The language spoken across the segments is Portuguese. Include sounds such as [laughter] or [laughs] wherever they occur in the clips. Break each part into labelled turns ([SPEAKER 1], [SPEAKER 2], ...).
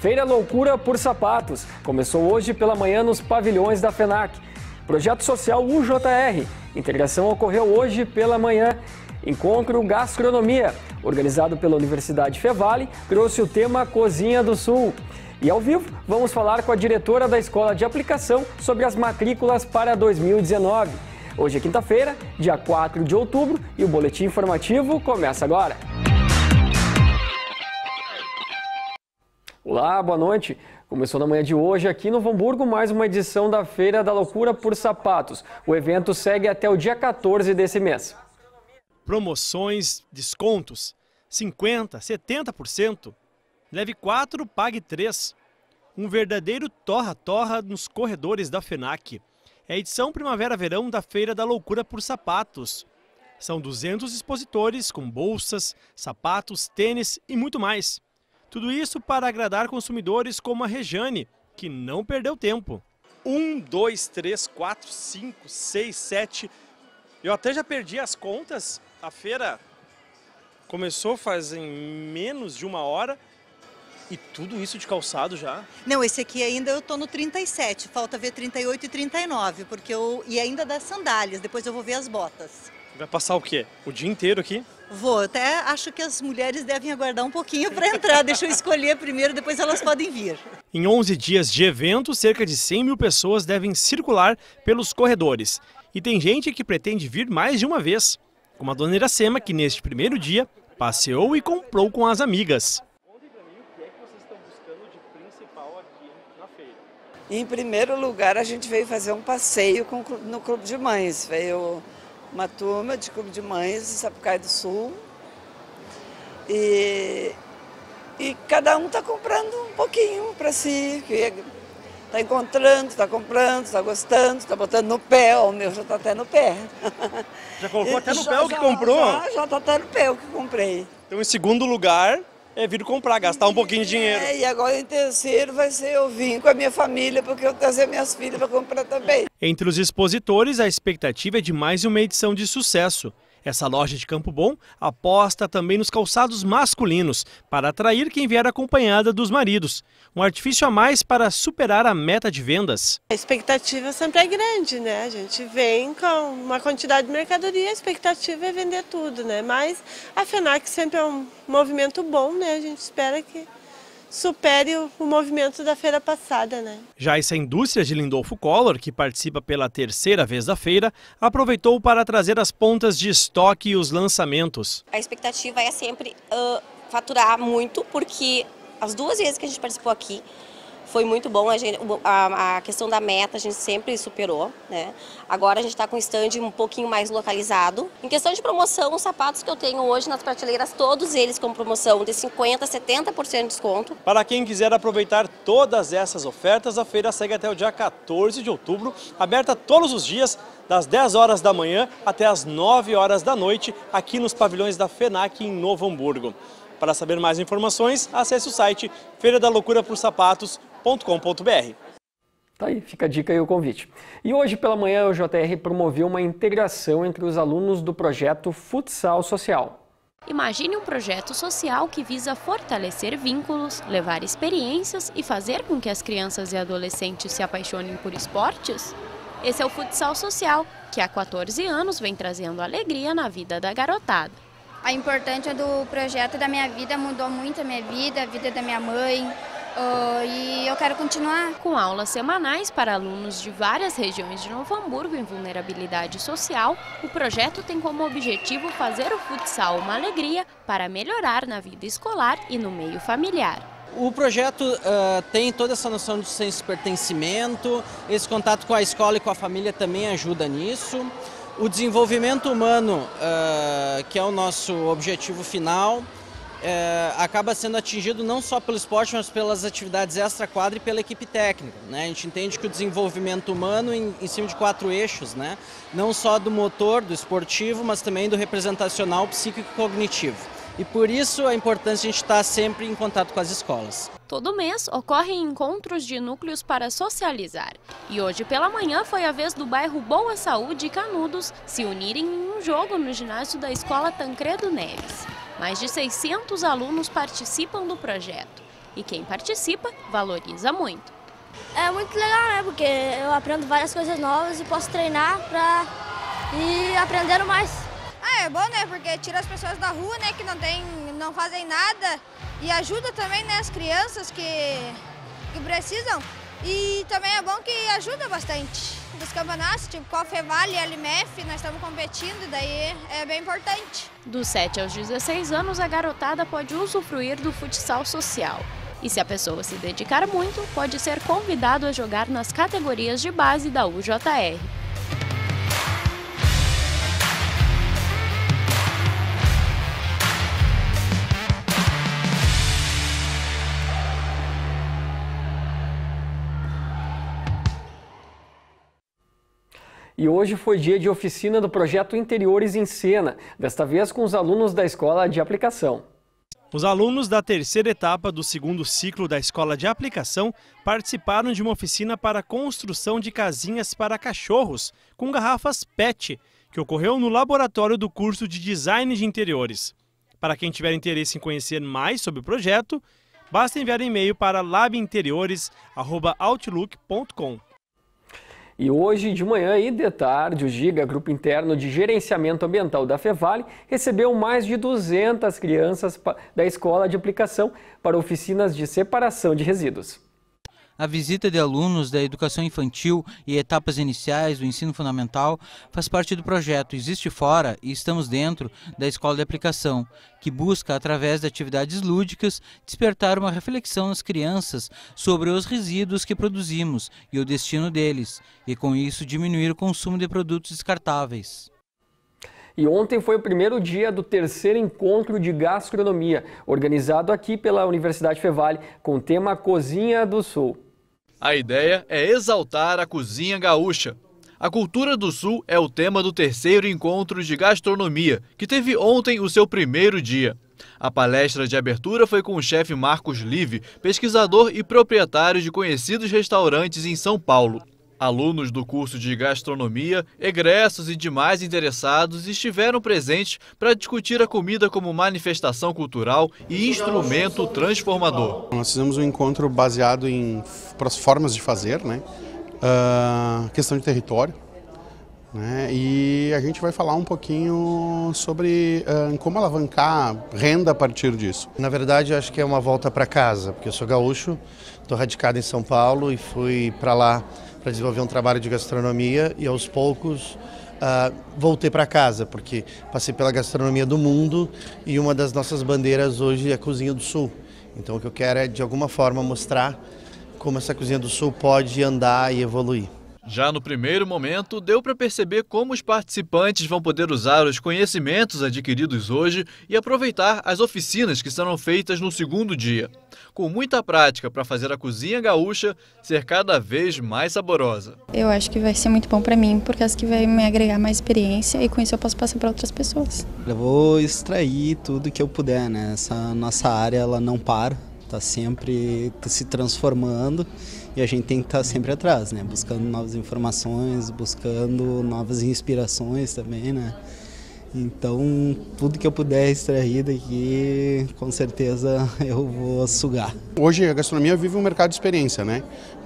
[SPEAKER 1] Feira Loucura por Sapatos começou hoje pela manhã nos pavilhões da FENAC. Projeto Social UJR. Integração ocorreu hoje pela manhã. Encontro Gastronomia, organizado pela Universidade Fevale, trouxe o tema Cozinha do Sul. E ao vivo, vamos falar com a diretora da Escola de Aplicação sobre as matrículas para 2019. Hoje é quinta-feira, dia 4 de outubro, e o boletim informativo começa agora. Olá, boa noite. Começou na manhã de hoje aqui no Hamburgo mais uma edição da Feira da Loucura por Sapatos. O evento segue até o dia 14 desse mês. Promoções, descontos, 50%, 70%.
[SPEAKER 2] Leve 4, pague 3. Um verdadeiro torra-torra nos corredores da FENAC. É a edição Primavera-Verão da Feira da Loucura por Sapatos. São 200 expositores com bolsas, sapatos, tênis e muito mais. Tudo isso para agradar consumidores como a Rejane, que não perdeu tempo. 1, 2, 3, 4, 5, 6, 7. Eu até já perdi as contas. A feira começou fazem menos de uma hora. E tudo isso de calçado já?
[SPEAKER 3] Não, esse aqui ainda eu tô no 37, falta ver 38 e 39, porque eu e ainda das sandálias, depois eu vou ver as botas.
[SPEAKER 2] Vai passar o quê? O dia inteiro aqui?
[SPEAKER 3] Vou, até acho que as mulheres devem aguardar um pouquinho para entrar. Deixa eu escolher primeiro, depois elas podem vir.
[SPEAKER 2] Em 11 dias de evento, cerca de 100 mil pessoas devem circular pelos corredores. E tem gente que pretende vir mais de uma vez, como a dona Iracema, que neste primeiro dia passeou e comprou com as amigas.
[SPEAKER 1] Em primeiro lugar, a gente veio fazer um passeio no Clube de Mães. Veio uma turma de clube de mães
[SPEAKER 3] de Sapucaí do Sul. E, e cada um está comprando um pouquinho para si. Está encontrando, está comprando,
[SPEAKER 1] está gostando, está botando no pé. O meu já está até no pé.
[SPEAKER 2] Já colocou [laughs] até no já, pé o que comprou? Já está até no pé o que comprei. Então, em segundo lugar, é vir comprar, gastar um pouquinho de dinheiro. É, e
[SPEAKER 4] agora em
[SPEAKER 1] terceiro vai ser eu vim com a minha família, porque eu trazer minhas filhas para comprar
[SPEAKER 3] também.
[SPEAKER 2] Entre os expositores, a expectativa é de mais uma edição de sucesso. Essa loja de Campo Bom aposta também nos calçados masculinos para atrair quem vier acompanhada dos maridos. Um artifício a mais para superar a meta de vendas. A expectativa sempre é grande, né? A gente vem com uma quantidade de mercadoria, a expectativa é vender tudo, né? Mas a FENAC sempre é um movimento bom, né? A gente espera que supere o movimento da feira passada. Né? Já essa indústria de Lindolfo Collor, que participa pela terceira vez da feira, aproveitou para trazer as pontas de estoque e os lançamentos.
[SPEAKER 3] A expectativa é sempre uh, faturar muito, porque as duas vezes que a gente participou aqui, foi muito bom. A, gente, a, a, questão da meta a gente sempre superou, né? Agora a gente está com o stand um pouquinho mais localizado. Em questão de promoção, os sapatos que eu tenho hoje nas prateleiras, todos eles com promoção de 50% a 70% de desconto.
[SPEAKER 2] Para quem quiser aproveitar todas essas ofertas, a feira segue até o dia 14 de outubro, aberta todos os dias, das 10 horas da manhã até as 9 horas da noite, aqui nos pavilhões da FENAC em Novo Hamburgo. Para saber mais informações, acesse o site Feira da Loucura por Sapatos com.br.
[SPEAKER 1] Tá aí, fica a dica e o convite. E hoje pela manhã o JR promoveu uma integração entre os alunos do projeto Futsal Social.
[SPEAKER 3] Imagine um projeto social que visa fortalecer vínculos, levar experiências e fazer com que as crianças e adolescentes se apaixonem por esportes? Esse é o Futsal Social, que há 14 anos vem trazendo alegria na vida da garotada. A importância do projeto da minha vida mudou muito a minha vida, a vida da minha mãe, Uh, e eu quero continuar. Com aulas semanais para alunos de várias regiões de Novo Hamburgo em vulnerabilidade social, o projeto tem como objetivo fazer o futsal uma alegria para melhorar na vida escolar e no meio familiar.
[SPEAKER 2] O projeto uh, tem toda essa noção de senso de pertencimento, esse contato com a escola e com a família também ajuda nisso. O desenvolvimento humano, uh, que é o nosso objetivo final, é, acaba sendo atingido não só pelo esporte, mas pelas atividades extra-quadra e pela equipe técnica. Né? A gente entende que o desenvolvimento humano em, em cima de quatro eixos, né? não só do motor, do esportivo, mas também do representacional, psíquico e cognitivo. E por isso a é importância de a gente estar sempre em contato com as
[SPEAKER 3] escolas. Todo mês ocorrem encontros de núcleos para socializar. E hoje pela manhã foi a vez do bairro Boa Saúde e Canudos se unirem em um jogo no ginásio da escola Tancredo Neves. Mais de 600 alunos participam do projeto e quem participa valoriza muito. É muito legal, né? Porque eu aprendo várias coisas novas e posso
[SPEAKER 4] treinar para ir aprendendo mais. Ah, é bom, né? Porque tira as pessoas da rua, né? Que não, tem, não fazem nada e ajuda também né, as crianças que, que precisam. E também é bom que ajuda bastante
[SPEAKER 3] dos campeonatos, tipo Cofeval e LMF, nós estamos competindo, e daí é bem importante. Dos 7 aos 16 anos, a garotada pode usufruir do futsal social. E se a pessoa se dedicar muito, pode ser convidado a jogar nas categorias de base da UJR.
[SPEAKER 1] E hoje foi dia de oficina do projeto Interiores em Cena, desta vez com os alunos da escola de aplicação. Os alunos da terceira etapa do segundo
[SPEAKER 2] ciclo da escola de aplicação participaram de uma oficina para construção de casinhas para cachorros com garrafas PET, que ocorreu no laboratório do curso de Design de Interiores. Para quem tiver interesse em conhecer mais sobre o projeto, basta enviar um e-mail para labinteriores@outlook.com.
[SPEAKER 1] E hoje de manhã e de tarde, o GIGA, Grupo Interno de Gerenciamento Ambiental da Fevale, recebeu mais de 200 crianças da escola de aplicação para oficinas de separação de resíduos.
[SPEAKER 4] A visita de alunos da educação infantil e etapas iniciais do ensino fundamental faz parte do projeto Existe Fora e Estamos Dentro da Escola de Aplicação, que busca, através de atividades lúdicas, despertar uma reflexão nas crianças sobre os resíduos que produzimos e o destino deles, e com isso diminuir o consumo de produtos descartáveis.
[SPEAKER 1] E ontem foi o primeiro dia do terceiro encontro de gastronomia, organizado aqui pela Universidade Fevale, com o tema Cozinha do Sul.
[SPEAKER 2] A ideia é exaltar a cozinha gaúcha. A cultura do Sul é o tema do terceiro encontro de gastronomia, que teve ontem o seu primeiro dia. A palestra de abertura foi com o chefe Marcos Live, pesquisador e proprietário de conhecidos restaurantes em São Paulo. Alunos do curso de gastronomia, egressos e demais interessados estiveram presentes para discutir a comida como manifestação cultural e instrumento transformador. Nós fizemos um encontro baseado em formas de fazer, né? Uh, questão de território. Né? E a gente vai falar um pouquinho sobre uh, como alavancar renda a partir disso. Na verdade, acho que é uma volta para casa, porque eu sou gaúcho, estou radicado em São Paulo e fui para lá para desenvolver um trabalho de gastronomia e aos poucos uh, voltei para casa, porque passei pela gastronomia do mundo e uma das nossas bandeiras hoje é a Cozinha do Sul. Então o que eu quero é, de alguma forma, mostrar como essa Cozinha do Sul pode andar e evoluir. Já no primeiro momento, deu para perceber como os participantes vão poder usar os conhecimentos adquiridos hoje e aproveitar as oficinas que serão feitas no segundo dia. Com muita prática para fazer a cozinha gaúcha ser cada vez mais saborosa.
[SPEAKER 4] Eu acho que vai ser muito bom para mim, porque é acho que vai me agregar mais experiência e com isso eu posso passar para outras pessoas.
[SPEAKER 2] Eu vou extrair tudo que eu puder, né? Essa nossa área ela não para, está sempre se transformando a gente tem que estar tá sempre atrás, né? Buscando novas informações, buscando novas inspirações também, né? Então, tudo que eu puder extrair daqui, com certeza [laughs] eu vou sugar. Hoje a gastronomia vive um mercado de experiência, né?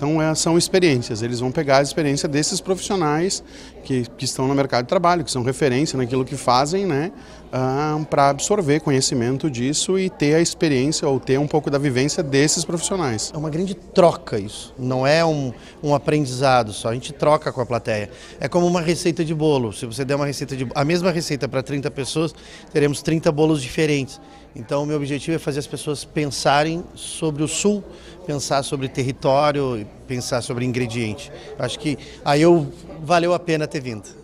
[SPEAKER 2] Então é, são experiências, eles vão pegar a experiência desses profissionais que, que estão no mercado de trabalho, que são referência naquilo que fazem, né, para absorver conhecimento disso e ter a experiência ou ter um pouco da vivência desses profissionais. É uma grande troca isso, não é um, um aprendizado só, a gente troca com a plateia. É como uma receita de bolo, se você der uma receita de a mesma receita para 30 pessoas, teremos 30 bolos diferentes. Então, o meu objetivo é fazer as pessoas pensarem sobre o Sul, pensar sobre território, pensar sobre ingrediente. Acho que aí
[SPEAKER 1] eu valeu a pena ter vindo.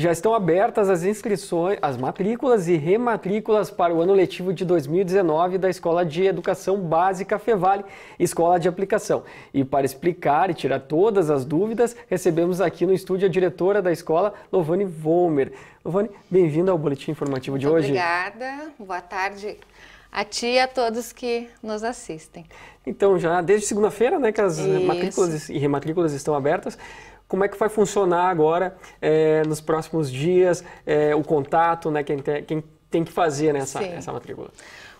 [SPEAKER 1] Já estão abertas as inscrições, as matrículas e rematrículas para o ano letivo de 2019 da Escola de Educação Básica Fevale, Escola de Aplicação. E para explicar e tirar todas as dúvidas, recebemos aqui no estúdio a diretora da escola, Lovane Vomer. Lovane, bem-vinda ao boletim informativo de hoje. Obrigada.
[SPEAKER 4] Boa tarde a ti e a todos que nos assistem.
[SPEAKER 1] Então, já desde segunda-feira, né, que as Isso. matrículas e rematrículas estão abertas como é que vai funcionar agora é, nos próximos dias é, o contato, né, quem, quem tem que fazer nessa né, essa matrícula?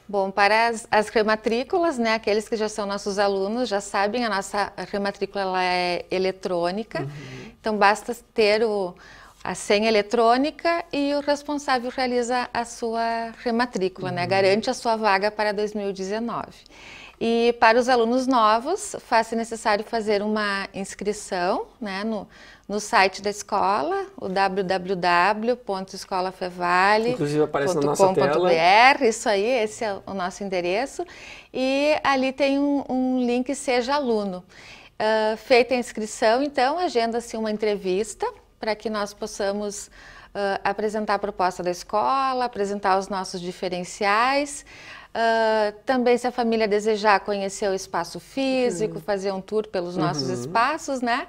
[SPEAKER 4] Bom, para as, as rematrículas, né, aqueles que já são nossos alunos já sabem, a nossa rematrícula ela é eletrônica, uhum. então basta ter o, a senha eletrônica e o responsável realiza a sua rematrícula, né, uhum. né, garante a sua vaga para 2019. E para os alunos novos, faz-se necessário fazer uma inscrição né, no, no site da escola, o www.escolafevale.com.br, isso aí, esse é o nosso endereço. E ali tem um, um link Seja Aluno. Uh, feita a inscrição, então, agenda-se uma entrevista para que nós possamos uh, apresentar a proposta da escola, apresentar os nossos diferenciais, Uh, também, se a família desejar conhecer o espaço físico, uhum. fazer um tour pelos nossos uhum. espaços, né?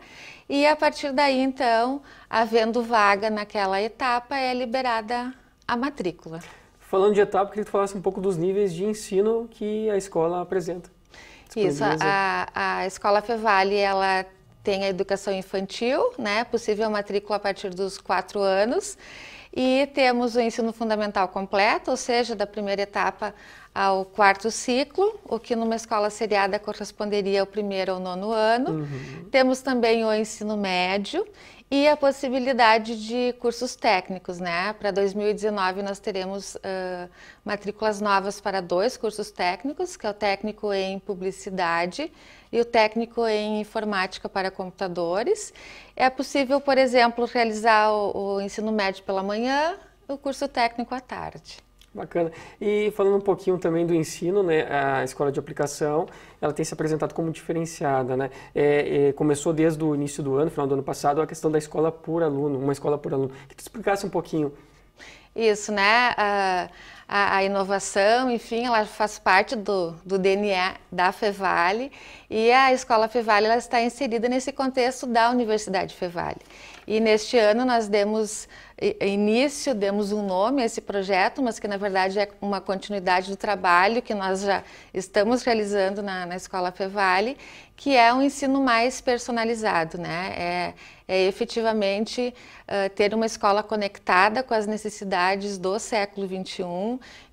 [SPEAKER 4] E a partir daí, então, havendo vaga naquela etapa, é liberada a matrícula.
[SPEAKER 1] Falando de etapa, queria que tu falasse um pouco dos níveis de ensino que a escola apresenta.
[SPEAKER 4] Isso, é- a, a escola Fevale, ela tem a educação infantil, né, possível matrícula a partir dos quatro anos, e temos o ensino fundamental completo, ou seja, da primeira etapa ao quarto ciclo, o que numa escola seriada corresponderia ao primeiro ou nono ano. Uhum. Temos também o ensino médio e a possibilidade de cursos técnicos, né? Para 2019 nós teremos uh, matrículas novas para dois cursos técnicos, que é o técnico em publicidade e o técnico em informática para computadores. É possível, por exemplo, realizar o, o ensino médio pela manhã, o curso técnico à tarde.
[SPEAKER 1] Bacana. E falando um pouquinho também do ensino, né, a escola de aplicação, ela tem se apresentado como diferenciada, né? É, é, começou desde o início do ano, final do ano passado, a questão da escola por aluno, uma escola por aluno. Que tu explicasse um pouquinho.
[SPEAKER 4] Isso, né? A, a, a inovação, enfim, ela faz parte do, do DNA da Fevale e a escola Fevale ela está inserida nesse contexto da Universidade Fevale. E neste ano nós demos início demos um nome a esse projeto, mas que na verdade é uma continuidade do trabalho que nós já estamos realizando na, na Escola Fevale, que é um ensino mais personalizado, né? É, é efetivamente uh, ter uma escola conectada com as necessidades do século XXI,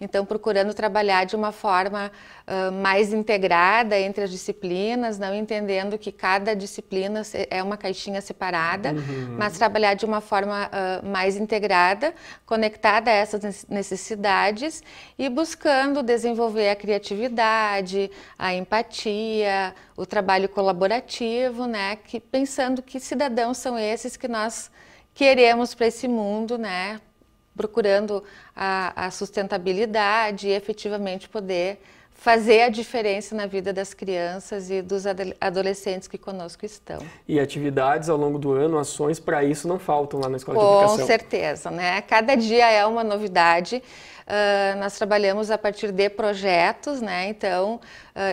[SPEAKER 4] então procurando trabalhar de uma forma uh, mais integrada entre as disciplinas, não entendendo que cada disciplina é uma caixinha separada, uhum. mas trabalhar de uma forma uh, mais integrada, conectada a essas necessidades e buscando desenvolver a criatividade, a empatia, o trabalho colaborativo, né? Que, pensando que cidadãos são esses que nós queremos para esse mundo, né? Procurando a, a sustentabilidade e efetivamente poder fazer a diferença na vida das crianças e dos adolescentes que conosco estão.
[SPEAKER 1] E atividades ao longo do ano, ações para isso não faltam lá na Escola Com de Educação. Com
[SPEAKER 4] certeza, né? Cada dia é uma novidade. Ah, nós trabalhamos a partir de projetos, né? Então, uh,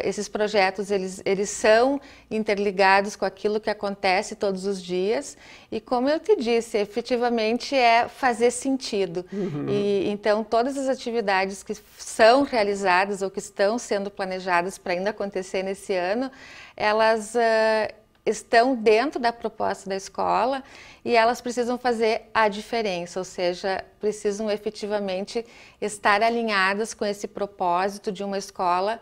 [SPEAKER 4] esses projetos, eles, eles são interligados com aquilo que acontece todos os dias. E como eu te disse, efetivamente é fazer sentido. Uhum. E então, todas as atividades que são realizadas ou que estão sendo planejadas para ainda acontecer nesse ano, elas... Uh, estão dentro da proposta da escola e elas precisam fazer a diferença, ou seja, precisam efetivamente estar alinhadas com esse propósito de uma escola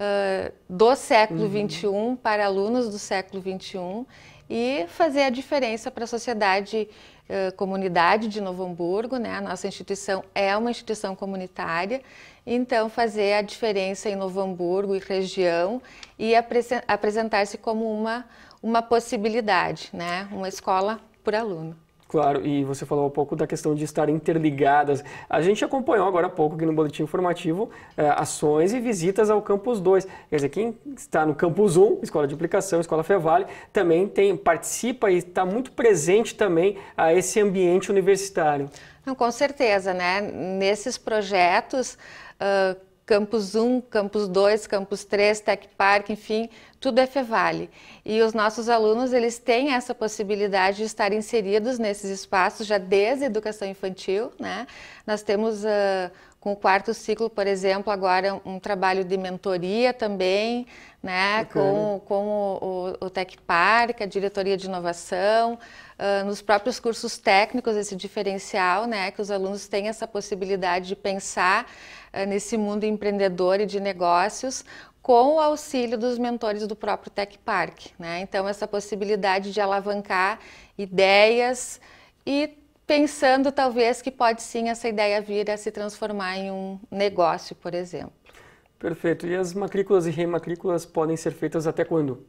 [SPEAKER 4] uh, do século uhum. 21 para alunos do século 21 e fazer a diferença para a sociedade, uh, comunidade de Novo Hamburgo, né? A nossa instituição é uma instituição comunitária, então fazer a diferença em Novo Hamburgo e região e apresentar-se como uma uma possibilidade, né? Uma escola por aluno.
[SPEAKER 1] Claro, e você falou um pouco da questão de estar interligadas. A gente acompanhou agora há pouco aqui no Boletim Informativo eh, ações e visitas ao Campus 2. Quer dizer, quem está no Campus 1, Escola de Aplicação, Escola Fevale, também tem, participa e está muito presente também a esse ambiente universitário.
[SPEAKER 4] Não, com certeza, né? Nesses projetos... Uh Campus 1, Campus 2, Campus 3, Tech Park, enfim, tudo é Fevale. E os nossos alunos, eles têm essa possibilidade de estar inseridos nesses espaços já desde a educação infantil, né? Nós temos uh, com o quarto ciclo, por exemplo, agora um trabalho de mentoria também, né, com, com o, o, o Tech Park, a diretoria de inovação, uh, nos próprios cursos técnicos, esse diferencial, né, que os alunos têm essa possibilidade de pensar uh, nesse mundo empreendedor e de negócios com o auxílio dos mentores do próprio Tech Park, né, então essa possibilidade de alavancar ideias e pensando talvez que pode sim essa ideia vir a se transformar em um negócio, por exemplo.
[SPEAKER 1] Perfeito. E as matrículas e rematrículas podem ser feitas até quando?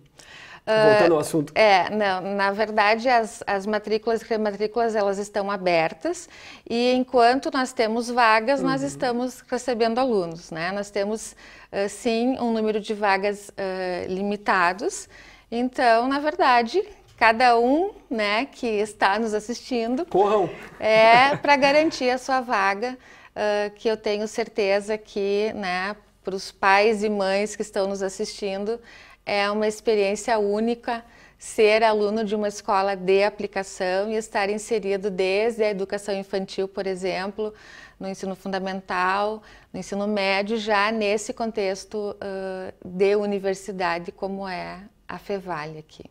[SPEAKER 1] Ah, Voltando ao assunto. Uh,
[SPEAKER 4] é, não, na verdade as, as matrículas e rematrículas elas estão abertas e enquanto nós temos vagas, uhum. nós estamos recebendo alunos, né? Nós temos uh, sim um número de vagas uh, limitados, então na verdade cada um né, que está nos assistindo. Corram! É, para garantir a sua vaga, uh, que eu tenho certeza que, né, para os pais e mães que estão nos assistindo, é uma experiência única ser aluno de uma escola de aplicação e estar inserido desde a educação infantil, por exemplo, no ensino fundamental, no ensino médio, já nesse contexto uh, de universidade como é a FEVALE aqui.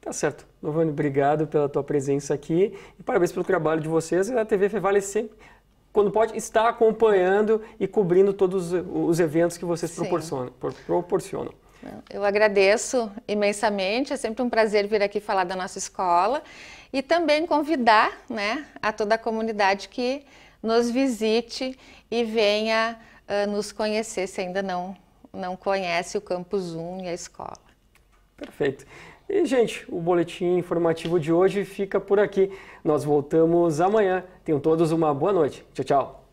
[SPEAKER 1] Tá certo. Novani, obrigado pela tua presença aqui e parabéns pelo trabalho de vocês. A TV Fevale sempre, quando pode, está acompanhando e cobrindo todos os eventos que vocês proporcionam. proporcionam.
[SPEAKER 4] Eu agradeço imensamente, é sempre um prazer vir aqui falar da nossa escola e também convidar né, a toda a comunidade que nos visite e venha uh, nos conhecer se ainda não, não conhece o Campus 1 e a escola.
[SPEAKER 1] Perfeito. E, gente, o boletim informativo de hoje fica por aqui. Nós voltamos amanhã. Tenham todos uma boa noite. Tchau, tchau.